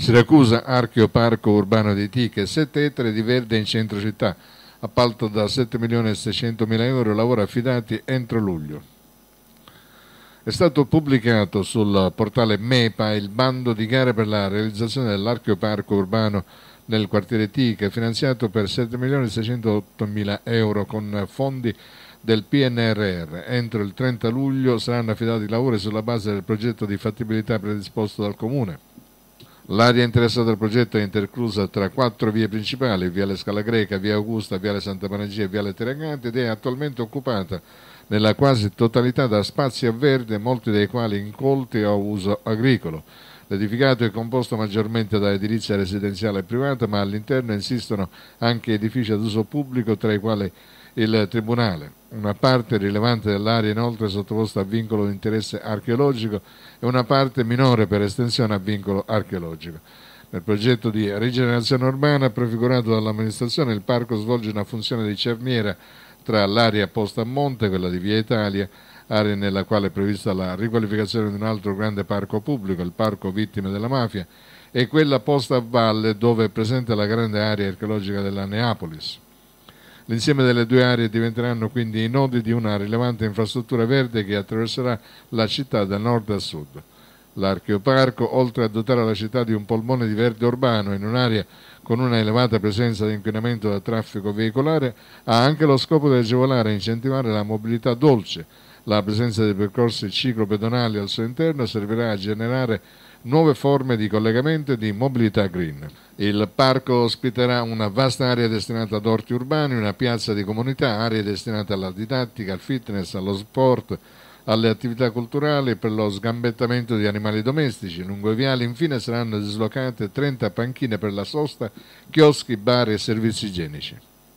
Siracusa, Archeo Parco Urbano di Tiche, 7 ettari di verde in centro città. Appalto da 7 milioni e 600 mila euro, lavori affidati entro luglio. È stato pubblicato sul portale MEPA il bando di gara per la realizzazione dell'Archeo Parco urbano nel quartiere Tiche, finanziato per 7 milioni e 608 mila euro con fondi del PNRR. Entro il 30 luglio saranno affidati i lavori sulla base del progetto di fattibilità predisposto dal Comune. L'area interessata dal progetto è interclusa tra quattro vie principali, Viale Scala Greca, Via Augusta, Viale Santa Panagia e Viale Terragante ed è attualmente occupata nella quasi totalità da spazi a verde, molti dei quali incolti a uso agricolo. L'edificato è composto maggiormente da edilizia residenziale e privata, ma all'interno insistono anche edifici ad uso pubblico, tra i quali il Tribunale. Una parte rilevante dell'area inoltre è sottoposta a vincolo di interesse archeologico e una parte minore per estensione a vincolo archeologico. Nel progetto di rigenerazione urbana prefigurato dall'amministrazione il parco svolge una funzione di cerniera tra l'area posta a monte, quella di Via Italia, area nella quale è prevista la riqualificazione di un altro grande parco pubblico, il Parco Vittime della Mafia, e quella posta a valle dove è presente la grande area archeologica della Neapolis. L'insieme delle due aree diventeranno quindi i nodi di una rilevante infrastruttura verde che attraverserà la città da nord a sud. L'archeoparco, oltre a dotare la città di un polmone di verde urbano in un'area con una elevata presenza di inquinamento da traffico veicolare, ha anche lo scopo di agevolare e incentivare la mobilità dolce, la presenza dei percorsi ciclopedonali al suo interno servirà a generare nuove forme di collegamento e di mobilità green. Il parco ospiterà una vasta area destinata ad orti urbani, una piazza di comunità, aree destinate alla didattica, al fitness, allo sport, alle attività culturali per lo sgambettamento di animali domestici. Lungo i viali infine saranno dislocate 30 panchine per la sosta, chioschi, bar e servizi igienici.